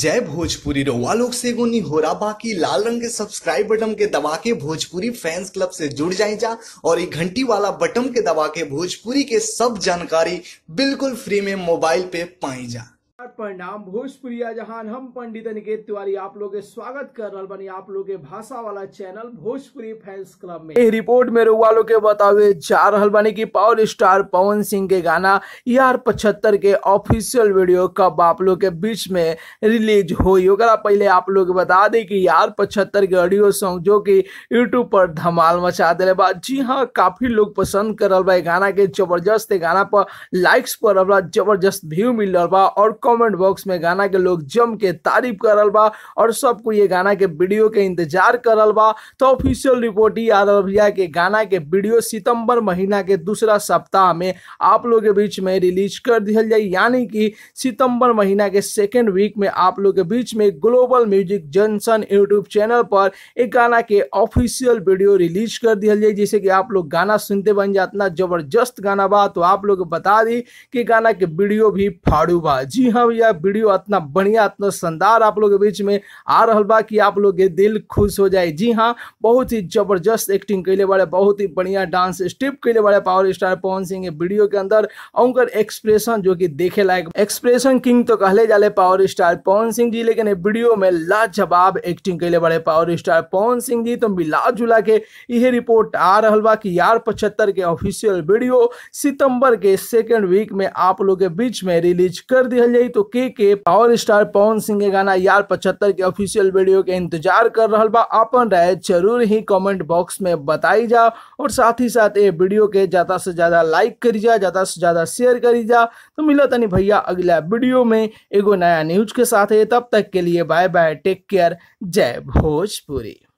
जय भोजपुरी रोवा लोग से गोनी हो रहा बाकी लाल रंग के सब्सक्राइब बटन के दबा के भोजपुरी फैंस क्लब से जुड़ जाए जा और एक घंटी वाला बटन के दबा के भोजपुरी के सब जानकारी बिल्कुल फ्री में मोबाइल पे पाई जा प्रणाम भोजपुरी जहान हम पंडित अनिकेत तिवारी आप लोग के स्वागत कर रहा बनी आप लोग के भाषा वाला चैनल भोजपुरी फैंस क्लब में रिपोर्ट में रुआ के बतावे जा रहा बनी की पावर स्टार पवन सिंह के गाना यार पचहत्तर के ऑफिशियल वीडियो कब आप लोग के बीच में रिलीज हो पहले आप लोग बता दें कि यार पचहत्तर के ऑडियो सॉन्ग जो की यूट्यूब पर धमाल मचा दे रहे जी हाँ काफी लोग पसंद कर रहा गाना के जबरदस्त गाना पर लाइक्स पर जबरदस्त व्यू मिल रहा और कॉमेंट कमेंट बॉक्स में गाना के लोग जम के तारीफ करल बा और सबको ये गाना के वीडियो के इंतजार करल बा तो ऑफिशियल रिपोर्ट ही यादव भैया के गाना के वीडियो सितंबर महीना के दूसरा सप्ताह में आप लोग के बीच में रिलीज कर दिया जाए यानी कि सितंबर महीना के सेकेंड वीक में आप लोग के बीच में global music junction YouTube channel पर एक गाना के ऑफिशियल वीडियो रिलीज कर दिया जाए जैसे कि आप लोग गाना सुनते बन जाए इतना जबरदस्त गाना बा तो आप लोग बता दी कि गाना के वीडियो भी फाड़ू बा जी हाँ यह वीडियो इतना बढ़िया इतना शानदार आप लोग के बीच में आ रहा बा कि आप लोग के दिल खुश हो जाए जी हाँ बहुत ही जबरदस्त एक्टिंग कैले बड़े बहुत ही बढ़िया डांस स्टेप कैले बड़े power star Pawan Singh video के अंदर और एक्सप्रेशन जो कि देखे लायक एक्सप्रेशन किंग तो कहले जाले पावर स्टार पवन सिंह जी लेकिन वीडियो में लाजवाब एक्टिंग कैले बड़े पावर स्टार पवन सिंह जी तो मिला जुला के ये रिपोर्ट आ रहा बा कि यार पचहत्तर के ऑफिशियल वीडियो सितंबर के सेकेंड वीक में आप लोग के बीच में रिलीज कर दिया जाए तो के के पावर स्टार पवन सिंह के गाना यार पचहत्तर के ऑफिशियल वीडियो के इंतजार कर रहा बा अपन राय जरूर ही कमेंट बॉक्स में बताई जा और साथ ही साथ ये वीडियो के ज़्यादा से ज़्यादा लाइक करी जा ज़्यादा से ज़्यादा शेयर करी जा तो मिलो तनी भैया अगला वीडियो में एगो नया न्यूज के साथ है तब तक के लिए बाय बाय टेक केयर जय भोजपुरी